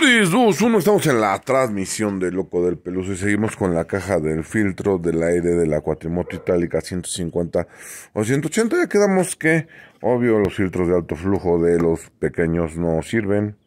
3, 2, 1, estamos en la transmisión de Loco del Peluso y seguimos con la caja del filtro del aire de la cuatrimoto itálica 150 o 180. Ya quedamos que, obvio, los filtros de alto flujo de los pequeños no sirven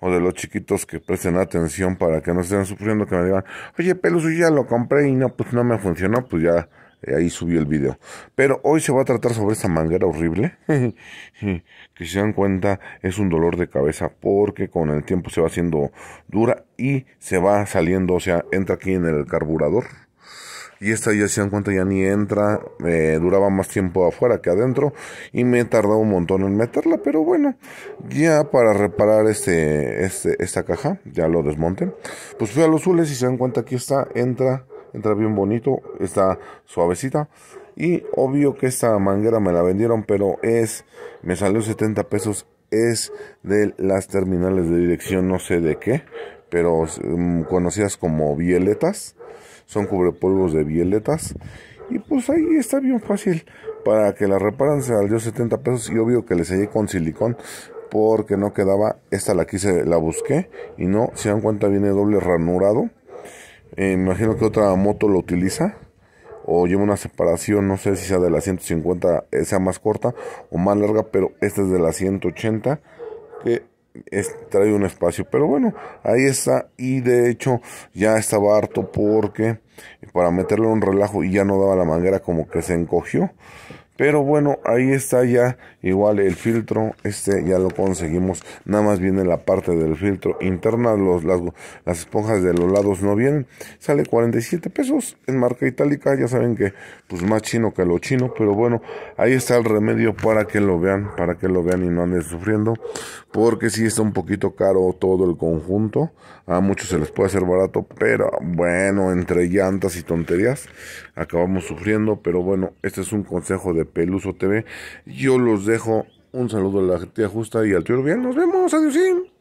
o de los chiquitos que presten atención para que no estén sufriendo que me digan, oye Peluso, ya lo compré y no, pues no me funcionó, pues ya eh, ahí subió el video. Pero hoy se va a tratar sobre esta manguera horrible. que si se dan cuenta es un dolor de cabeza porque con el tiempo se va haciendo dura y se va saliendo, o sea, entra aquí en el carburador. Y esta ya se dan cuenta ya ni entra, eh, duraba más tiempo afuera que adentro y me he tardado un montón en meterla, pero bueno, ya para reparar este, este, esta caja, ya lo desmonté, pues fui a los zules y se dan cuenta aquí está, entra entra bien bonito, está suavecita. Y obvio que esta manguera me la vendieron, pero es, me salió 70 pesos, es de las terminales de dirección, no sé de qué, pero mm, conocidas como violetas, son cubrepolvos de violetas. Y pues ahí está bien fácil para que la reparan, se salió 70 pesos y obvio que le sellé con silicón porque no quedaba, esta la quise, la busqué y no, se dan cuenta viene doble ranurado eh, imagino que otra moto lo utiliza o lleva una separación, no sé si sea de la 150, eh, sea más corta o más larga, pero esta es de la 180, que trae un espacio. Pero bueno, ahí está, y de hecho ya estaba harto porque para meterle un relajo y ya no daba la manguera, como que se encogió. Pero bueno, ahí está ya igual el filtro, este ya lo conseguimos. Nada más viene la parte del filtro interna, los, las, esponjas de los lados no vienen. Sale 47 pesos en marca itálica, ya saben que pues más chino que lo chino, pero bueno, ahí está el remedio para que lo vean, para que lo vean y no anden sufriendo, porque si está un poquito caro todo el conjunto. A muchos se les puede hacer barato, pero bueno, entre llantas y tonterías acabamos sufriendo, pero bueno, este es un consejo de Peluso TV. Yo los dejo. Un saludo a la gente Justa y al tío Bien. Nos vemos. Adiós.